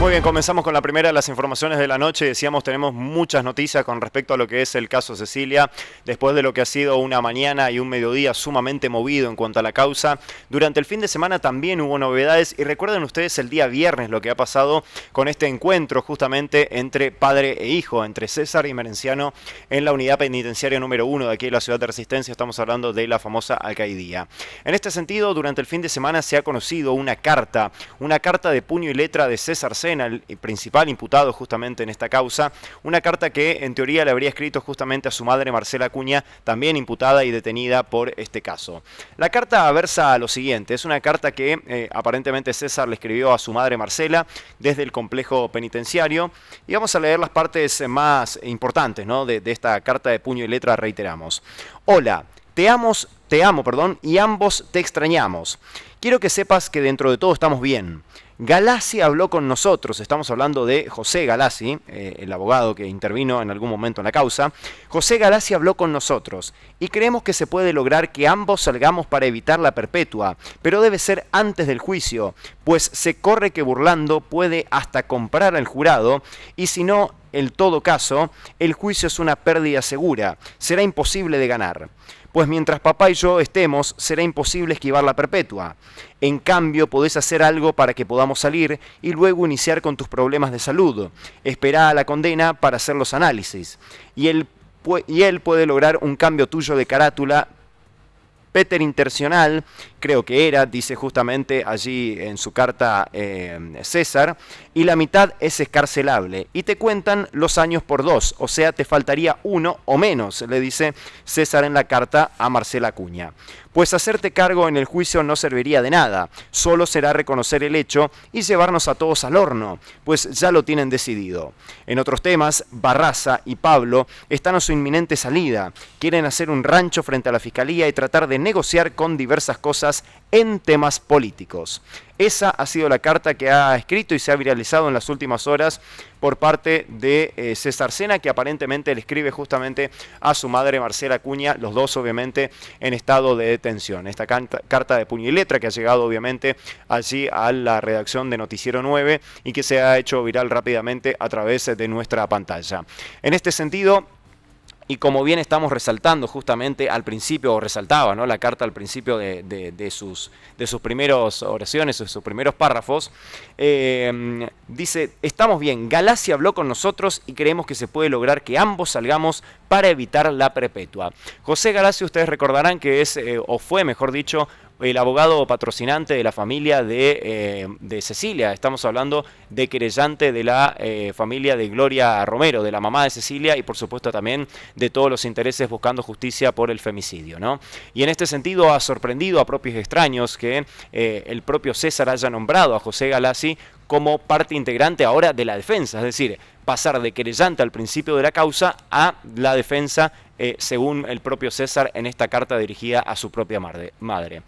Muy bien, comenzamos con la primera de las informaciones de la noche. Decíamos, tenemos muchas noticias con respecto a lo que es el caso Cecilia, después de lo que ha sido una mañana y un mediodía sumamente movido en cuanto a la causa. Durante el fin de semana también hubo novedades y recuerden ustedes el día viernes lo que ha pasado con este encuentro justamente entre padre e hijo, entre César y Merenciano en la unidad penitenciaria número uno de aquí de la ciudad de Resistencia. Estamos hablando de la famosa alcaidía. En este sentido, durante el fin de semana se ha conocido una carta, una carta de puño y letra de César C el principal imputado justamente en esta causa, una carta que en teoría le habría escrito justamente a su madre Marcela Cuña también imputada y detenida por este caso. La carta versa a lo siguiente, es una carta que eh, aparentemente César le escribió a su madre Marcela desde el complejo penitenciario y vamos a leer las partes más importantes de esta carta de puño y letra, reiteramos. Hola, te amo, te amo, perdón, y ambos te extrañamos. Quiero que sepas que dentro de todo estamos bien. Galassi habló con nosotros, estamos hablando de José Galassi, eh, el abogado que intervino en algún momento en la causa. José Galassi habló con nosotros y creemos que se puede lograr que ambos salgamos para evitar la perpetua, pero debe ser antes del juicio, pues se corre que burlando puede hasta comprar al jurado y si no, en todo caso, el juicio es una pérdida segura, será imposible de ganar pues mientras papá y yo estemos, será imposible esquivar la perpetua. En cambio, podés hacer algo para que podamos salir y luego iniciar con tus problemas de salud. Espera a la condena para hacer los análisis. Y él, y él puede lograr un cambio tuyo de carátula Peter Internacional, creo que era, dice justamente allí en su carta eh, César, y la mitad es escarcelable. Y te cuentan los años por dos, o sea, te faltaría uno o menos, le dice César en la carta a Marcela Cuña. Pues hacerte cargo en el juicio no serviría de nada, solo será reconocer el hecho y llevarnos a todos al horno, pues ya lo tienen decidido. En otros temas, Barraza y Pablo están a su inminente salida, quieren hacer un rancho frente a la fiscalía y tratar de negociar con diversas cosas en temas políticos. Esa ha sido la carta que ha escrito y se ha viralizado en las últimas horas por parte de eh, César Sena, que aparentemente le escribe justamente a su madre Marcela Cuña, los dos obviamente en estado de detención. Esta carta de puño y letra que ha llegado obviamente allí a la redacción de Noticiero 9 y que se ha hecho viral rápidamente a través de nuestra pantalla. En este sentido, y como bien estamos resaltando justamente al principio, o resaltaba ¿no? la carta al principio de, sus, de sus primeras oraciones, de sus primeros párrafos, eh, dice, estamos bien, Galacia habló con nosotros y creemos que se puede lograr que ambos salgamos para evitar la perpetua. José Galacio, ustedes recordarán que es, eh, o fue, mejor dicho, el abogado patrocinante de la familia de, eh, de Cecilia. Estamos hablando de querellante de la eh, familia de Gloria Romero, de la mamá de Cecilia y por supuesto también de todos los intereses buscando justicia por el femicidio. ¿no? Y en este sentido ha sorprendido a propios extraños que eh, el propio César haya nombrado a José Galassi como parte integrante ahora de la defensa, es decir, pasar de querellante al principio de la causa a la defensa, según el propio César en esta carta dirigida a su propia madre.